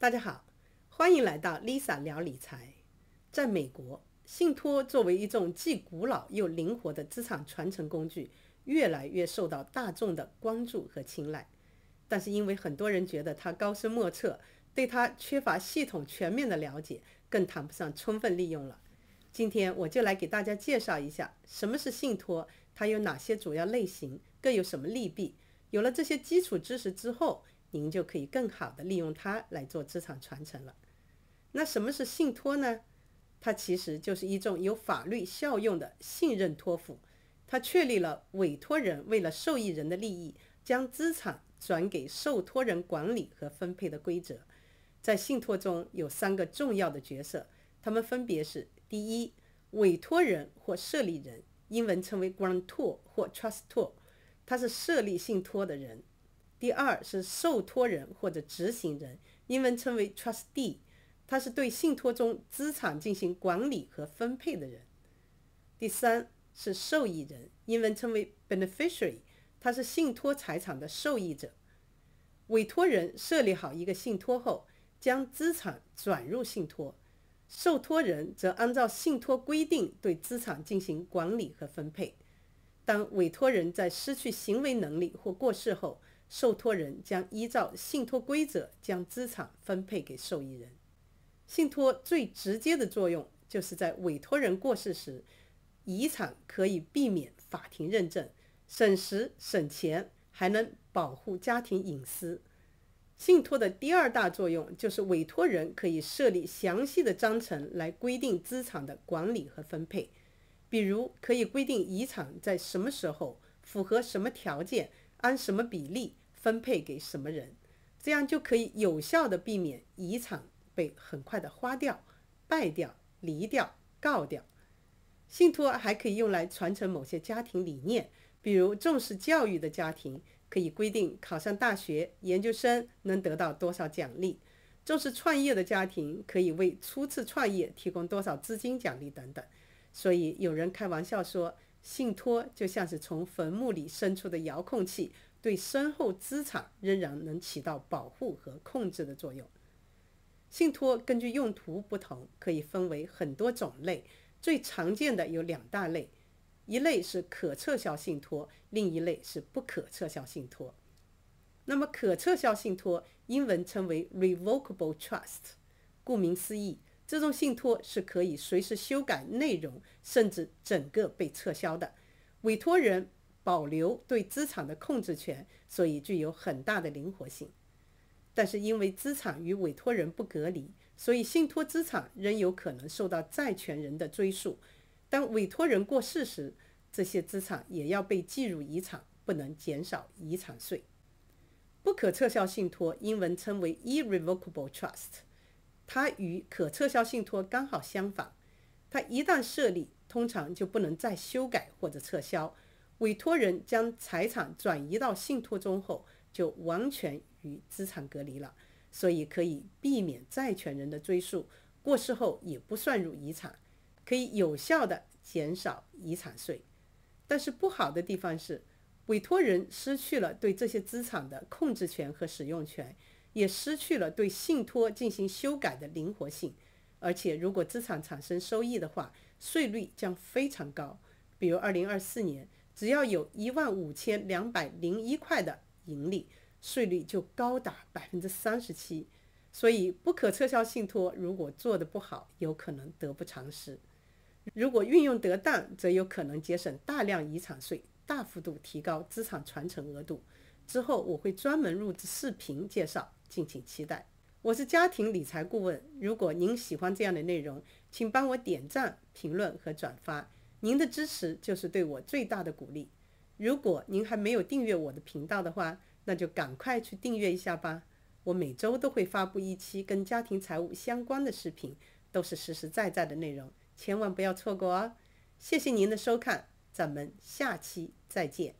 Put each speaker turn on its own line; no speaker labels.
大家好，欢迎来到 Lisa 聊理财。在美国，信托作为一种既古老又灵活的资产传承工具，越来越受到大众的关注和青睐。但是，因为很多人觉得它高深莫测，对它缺乏系统全面的了解，更谈不上充分利用了。今天，我就来给大家介绍一下什么是信托，它有哪些主要类型，各有什么利弊。有了这些基础知识之后，您就可以更好的利用它来做资产传承了。那什么是信托呢？它其实就是一种有法律效用的信任托付，它确立了委托人为了受益人的利益，将资产转给受托人管理和分配的规则。在信托中有三个重要的角色，他们分别是：第一，委托人或设立人（英文称为 Grantor 或 Trustor），他是设立信托的人。第二是受托人或者执行人，英文称为 trustee，他是对信托中资产进行管理和分配的人。第三是受益人，英文称为 beneficiary，他是信托财产的受益者。委托人设立好一个信托后，将资产转入信托，受托人则按照信托规定对资产进行管理和分配。当委托人在失去行为能力或过世后，受托人将依照信托规则将资产分配给受益人。信托最直接的作用就是在委托人过世时，遗产可以避免法庭认证，省时省钱，还能保护家庭隐私。信托的第二大作用就是委托人可以设立详细的章程来规定资产的管理和分配，比如可以规定遗产在什么时候、符合什么条件、按什么比例。分配给什么人，这样就可以有效的避免遗产被很快的花掉、败掉、离掉、告掉。信托还可以用来传承某些家庭理念，比如重视教育的家庭，可以规定考上大学、研究生能得到多少奖励；重视创业的家庭，可以为初次创业提供多少资金奖励等等。所以有人开玩笑说，信托就像是从坟墓里伸出的遥控器。对身后资产仍然能起到保护和控制的作用。信托根据用途不同，可以分为很多种类，最常见的有两大类：一类是可撤销信托，另一类是不可撤销信托。那么，可撤销信托（英文称为 revocable trust），顾名思义，这种信托是可以随时修改内容，甚至整个被撤销的。委托人。保留对资产的控制权，所以具有很大的灵活性。但是因为资产与委托人不隔离，所以信托资产仍有可能受到债权人的追诉。当委托人过世时，这些资产也要被计入遗产，不能减少遗产税。不可撤销信托（英文称为 Irrevocable Trust），它与可撤销信托刚好相反。它一旦设立，通常就不能再修改或者撤销。委托人将财产转移到信托中后，就完全与资产隔离了，所以可以避免债权人的追诉。过世后也不算入遗产，可以有效的减少遗产税。但是不好的地方是，委托人失去了对这些资产的控制权和使用权，也失去了对信托进行修改的灵活性。而且如果资产产生收益的话，税率将非常高，比如二零二四年。只要有一万五千两百零一块的盈利，税率就高达百分之三十七。所以不可撤销信托如果做得不好，有可能得不偿失；如果运用得当，则有可能节省大量遗产税，大幅度提高资产传承额度。之后我会专门录制视频介绍，敬请期待。我是家庭理财顾问，如果您喜欢这样的内容，请帮我点赞、评论和转发。您的支持就是对我最大的鼓励。如果您还没有订阅我的频道的话，那就赶快去订阅一下吧。我每周都会发布一期跟家庭财务相关的视频，都是实实在在的内容，千万不要错过哦。谢谢您的收看，咱们下期再见。